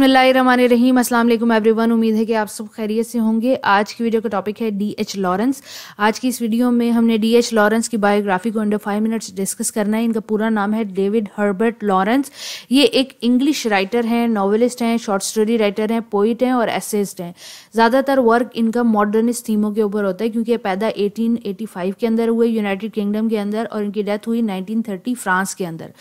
बिसमीम every everyone उम्मीद है कि आप सब खैरियत से होंगे आज की वीडियो का टॉपिक है डी एच लॉरेंस आज की इस वीडियो में हमने डी एच लॉरेंस की बायोग्राफी को अंडर फाइव मिनट्स डिस्कस करना है इनका पूरा नाम है डेविड हर्बर्ट लॉरेंस ये एक इंग्लिश राइटर हैं नावलिस्ट हैं शॉर्ट स्टोरी राइटर हैं पोइट हैं और एसेस्ट हैं ज़्यादातर वर्क इनका मॉडर्निस्ट थीमों के ऊपर होता है क्योंकि ये पैदा एटीन एटी फाइव के अंदर हुए यूनाइटेड किंगडम के अंदर और इनकी डेथ हुई नाइनटीन थर्टी फ्रांस के अंदर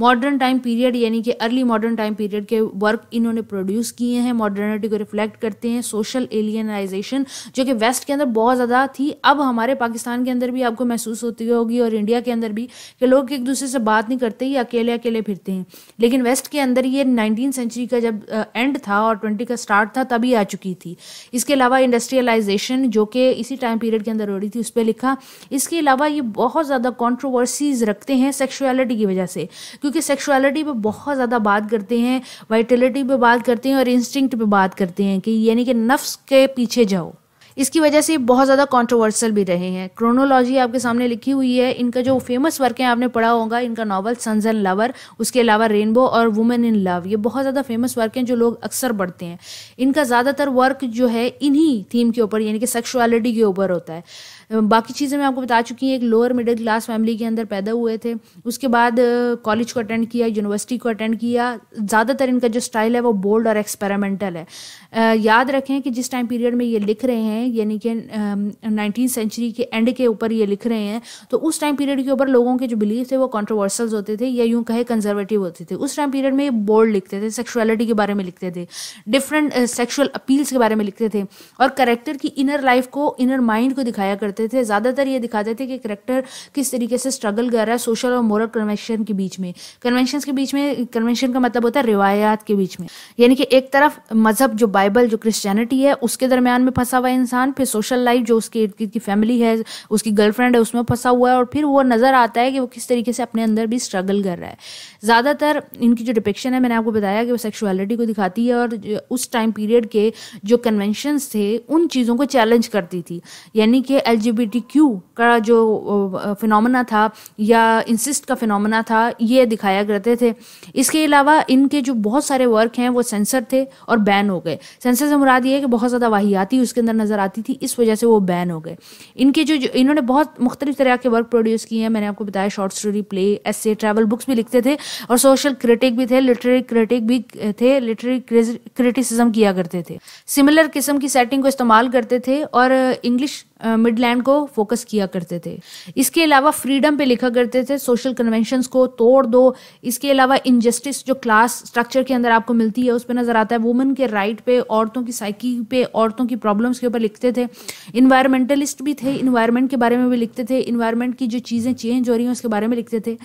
मॉडर्न टाइम पीरियड यानी कि अर्ली मॉडर्न टाइम पीरियड के वर्क इन्होंने प्रोड्यूस किए हैं मॉडर्निटी को रिफ्लेक्ट करते हैं सोशल एलियनाइजेशन जो कि वेस्ट के अंदर बहुत ज़्यादा थी अब हमारे पाकिस्तान के अंदर भी आपको महसूस होती होगी और इंडिया के अंदर भी कि लोग एक दूसरे से बात नहीं करते ही अकेले अकेले फिरते हैं लेकिन वेस्ट के अंदर ये नाइनटीन सेंचुरी का जब एंड था और ट्वेंटी का स्टार्ट था तभी आ चुकी थी इसके अलावा इंडस्ट्रियलाइजेशन जो कि इसी टाइम पीरियड के अंदर हो रही थी उस पर लिखा इसके अलावा ये बहुत ज़्यादा कॉन्ट्रोवर्सीज रखते हैं सेक्शुअलिटी की वजह से क्योंकि सेक्शुअलिटी पर बहुत ज़्यादा बात करते हैं वाइटलिटी पर बात बात करते हैं और इंस्टिंक्ट पे बात करते हैं कि यानी कि नफ्स के पीछे जाओ इसकी वजह से बहुत ज़्यादा कॉन्ट्रोवर्सल भी रहे हैं क्रोनोलॉजी आपके सामने लिखी हुई है इनका जो फेमस वर्क है आपने पढ़ा होगा इनका नॉवल सन्स एंड लवर उसके अलावा रेनबो और वुमेन इन लव ये बहुत ज़्यादा फेमस वर्क हैं जो लोग अक्सर पढ़ते हैं इनका ज़्यादातर वर्क जो है इन्हीं थीम के ऊपर यानी कि सेक्शुअलिटी के ऊपर होता है बाकी चीज़ें मैं आपको बता चुकी हूँ एक लोअर मिडिल क्लास फैमिली के अंदर पैदा हुए थे उसके बाद कॉलेज को अटेंड किया यूनिवर्सिटी को अटेंड किया ज़्यादातर इनका जो स्टाइल है वो बोल्ड और एक्सपेरिमेंटल है याद रखें कि जिस टाइम पीरियड में ये लिख रहे हैं हैं यानी कि नाइनटीन सेंचुरी के एंड के ऊपर ये लिख रहे हैं तो उस टाइम पीरियड के ऊपर लोगों के जो बिलीव थे वो कॉन्ट्रोवर्सल्स होते थे या यूँ कहे कंजर्वेटिव होते थे उस टाइम पीरियड में ये बोल्ड लिखते थे सेक्शुअलिटी के बारे में लिखते थे डिफरेंट सेक्शुअल अपील्स के बारे में लिखते थे और करेक्टर की इनर लाइफ को इनर माइंड को दिखाया करते थे ज़्यादातर ये दिखाते थे कि करेक्टर किस तरीके से स्ट्रगल कर रहा है सोशल और मॉरल कन्वेंशन के बीच में कन्वेंशन के बीच में कन्वेंशन का मतलब होता है रिवायात के बीच में यानी कि एक तरफ मजहब जो बाइबल जो क्रिश्चियनिटी है उसके दरमियान में फंसा हुआ इंसान इंसान फिर सोशल लाइफ जो उसके इर्द गिर्द की फैमिली है उसकी गर्लफ्रेंड है उसमें फंसा हुआ है और फिर वो नज़र आता है कि वो किस तरीके से अपने अंदर भी स्ट्रगल कर रहा है ज़्यादातर इनकी जो डिपेक्शन है मैंने आपको बताया कि वो सेक्शुअलिटी को दिखाती है और उस टाइम पीरियड के जो कन्वेंशनस थे उन चीज़ों को चैलेंज करती थी यानी कि एल का जो फिनमना था या इंसिस्ट का फिनमना था ये दिखाया करते थे इसके अलावा इनके जो बहुत सारे वर्क हैं वो सेंसर थे और बैन हो गए सेंसर से मुराद ये है कि बहुत ज़्यादा वाहियाती उसके अंदर नज़र आ आती थी इस वजह से वो बैन हो गए इनके जो, जो इन्होंने बहुत मुख्तलिफ तरह के वर्क प्रोड्यूस किए हैं मैंने आपको बताया शॉर्ट स्टोरी प्ले ऐसे ट्रैवल बुक्स भी लिखते थे और सोशल क्रिटिक भी थे लिटरेरी क्रिटिक भी थे लिटरेरी क्रिटिसिज्म किया करते थे सिमिलर किस्म की सेटिंग को इस्तेमाल करते थे और इंग्लिश मिडलैंड को फोकस किया करते थे इसके अलावा फ्रीडम पे लिखा करते थे सोशल कन्वेंशंस को तोड़ दो इसके अलावा इनजस्टिस जो क्लास स्ट्रक्चर के अंदर आपको मिलती है उस पर नज़र आता है वुमेन के राइट पे औरतों की साइकी पे औरतों की प्रॉब्लम्स के ऊपर लिखते थे इन्वायरमेंटलिस्ट भी थे इन्वायरमेंट के बारे में भी लिखते थे इन्वायरमेंट की जो चीज़ें चेंज हो रही हैं उसके बारे में लिखते थे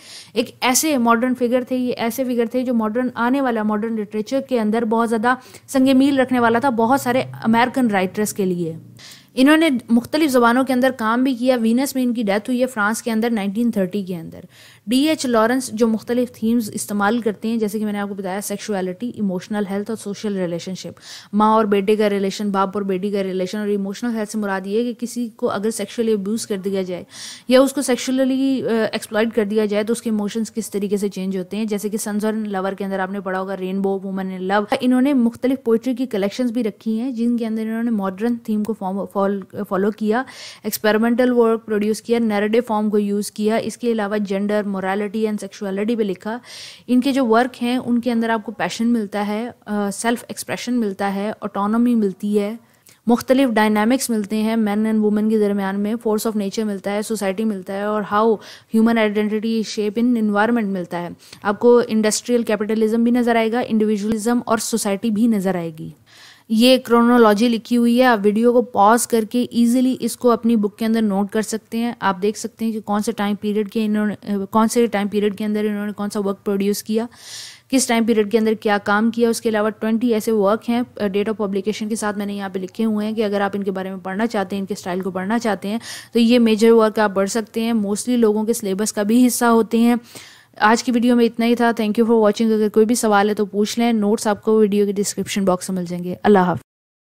एक ऐसे मॉडर्न फिगर थे ये ऐसे फिगर थे जो मॉडर्न आने वाला मॉडर्न लिटरेचर के अंदर बहुत ज़्यादा संगे मील रखने वाला था बहुत सारे अमेरिकन राइटर्स के लिए इन्होंने मुख्तलिफ ज़बानों के अंदर काम भी किया वीनस में इनकी डेथ हुई है फ्रांस के अंदर 1930 के अंदर डी एच लॉरेंस जो मुख्तलिफ थीम्स इस्तेमाल करते हैं जैसे कि मैंने आपको बताया सेक्शुअलिटी इमोशनल हेल्थ और सोशल रिलेशनशिप माँ और बेटे का रिलेशन बाप और बेटी का रिलेशन और इमोशनल हेल्थ से मुराद ये कि किसी को अगर सेक्शुअली अब्यूज़ कर दिया जाए या उसको सेक्शुअली एक्सप्लॉयड कर दिया जाए तो उसके इमोशंस किस तरीके से चेंज होते हैं जैसे कि सन्स और लवर के अंदर आपने पढ़ा होगा रेनबो वुमन इन लव इन्होंने मुख्तलिफ पोइट्री की कलेक्शन भी रखी हैं जिनके अंदर इन्होंने मॉडर्न थीम को फॉर्म फॉलो किया एक्सपेरिमेंटल वर्क प्रोड्यूस किया नैरेटिव फॉर्म को यूज़ किया इसके अलावा जेंडर मोरालिटी एंड सेक्सुअलिटी पे लिखा इनके जो वर्क हैं उनके अंदर आपको पैशन मिलता है सेल्फ एक्सप्रेशन मिलता है ऑटोनॉमी मिलती है मुख्तलिफ डायनामिक्स मिलते हैं मैन एंड वुमेन के दरमियान में फोर्स ऑफ नेचर मिलता है सोसाइटी मिलता है और how human identity shape in environment मिलता है आपको इंडस्ट्रियल कैपिटलिज्म भी नज़र आएगा इंडिविजुअलिज्म और सोसाइटी भी नज़र आएगी ये क्रोनोलॉजी लिखी हुई है आप वीडियो को पॉज करके ईजिली इसको अपनी बुक के अंदर नोट कर सकते हैं आप देख सकते हैं कि कौन से टाइम पीरियड के इन्होंने कौन से टाइम पीरियड के अंदर इन्होंने कौन सा वर्क प्रोड्यूस किया किस टाइम पीरियड के अंदर क्या काम किया उसके अलावा ट्वेंटी ऐसे वर्क हैं डेट ऑफ पब्लिकेशन के साथ मैंने यहाँ पे लिखे हुए हैं कि अगर आप इनके बारे में पढ़ना चाहते हैं इनके स्टाइल को पढ़ना चाहते हैं तो ये मेजर वर्क आप पढ़ सकते हैं मोस्टली लोगों के सिलेबस का भी हिस्सा होते हैं आज की वीडियो में इतना ही था थैंक यू फॉर वॉचिंग अगर कोई भी सवाल है तो पूछ लें नोट्स आपको वीडियो के डिस्क्रिप्शन बॉक्स में मिल जाएंगे अल्लाह हाफ